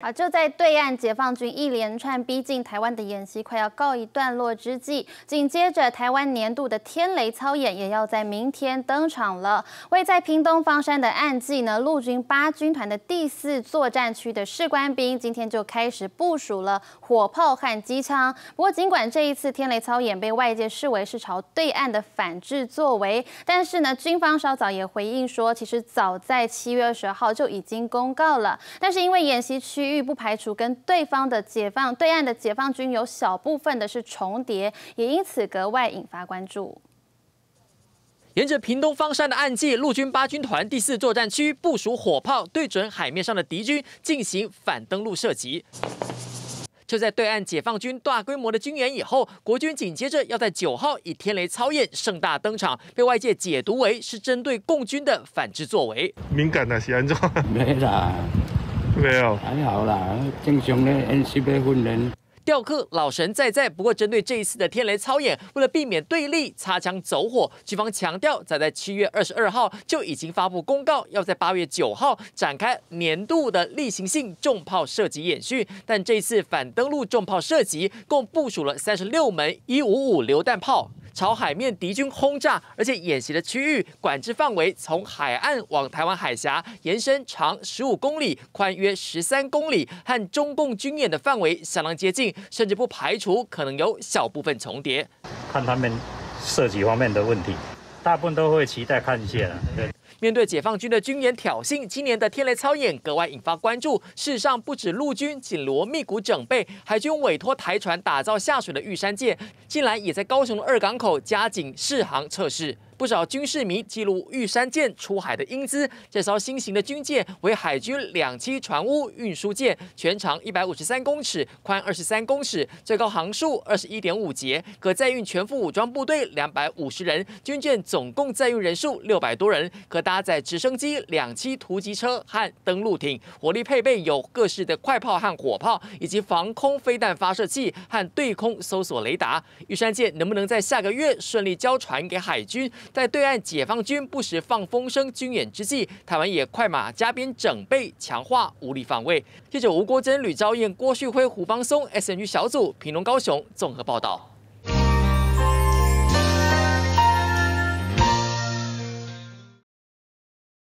好，就在对岸解放军一连串逼近台湾的演习快要告一段落之际，紧接着台湾年度的天雷操演也要在明天登场了。位在屏东方山的暗记呢，陆军八军团的第四作战区的士官兵今天就开始部署了火炮和机枪。不过，尽管这一次天雷操演被外界视为是朝对岸的反制作为，但是呢，军方稍早也回应说，其实早在七月二十号就已经公告了，但是因为演习区。区域不排除跟对方的解放对岸的解放军有小部分的是重叠，也因此格外引发关注。沿着屏东方山的岸际，陆军八军团第四作战区部署火炮，对准海面上的敌军进行反登陆射击。就在对岸解放军大规模的军演以后，国军紧接着要在九号以天雷操演盛大登场，被外界解读为是针对共军的反制作为。敏感啊，严安中。没啦。还好啦，正常的 N C B 军人。雕刻老神在在，不过针对这一次的天雷操演，为了避免对立擦枪走火，军方强调早在七月二十二号就已经发布公告，要在八月九号展开年度的例行性重炮射击演训。但这一次反登陆重炮射击，共部署了三十六门一五五榴弹炮。朝海面敌军轰炸，而且演习的区域管制范围从海岸往台湾海峡延伸长十五公里，宽约十三公里，和中共军演的范围相当接近，甚至不排除可能有小部分重叠。看他们涉及方面的问题，大部分都会期待看见了。面对解放军的军演挑衅，今年的天雷操演格外引发关注。事实上不止陆军紧锣密鼓整备，海军委托台船打造下水的玉山舰，近来也在高雄的二港口加紧试航测试。不少军事迷记录玉山舰出海的英姿。这艘新型的军舰为海军两栖船坞运输舰，全长一百五十三公尺，宽二十三公尺，最高航速二十一点五节，可载运全副武装部队两百五十人。军舰总共载运人数六百多人，可搭载直升机、两栖突击车和登陆艇。火力配备有各式的快炮和火炮，以及防空飞弹发射器和对空搜索雷达。玉山舰能不能在下个月顺利交船给海军？在对岸解放军不时放风声、军演之际，台湾也快马加鞭，整备强化武力防卫。记者吴国珍、吕昭燕、郭旭辉、胡邦松 S.N.U 小组，屏东、高雄综合报道。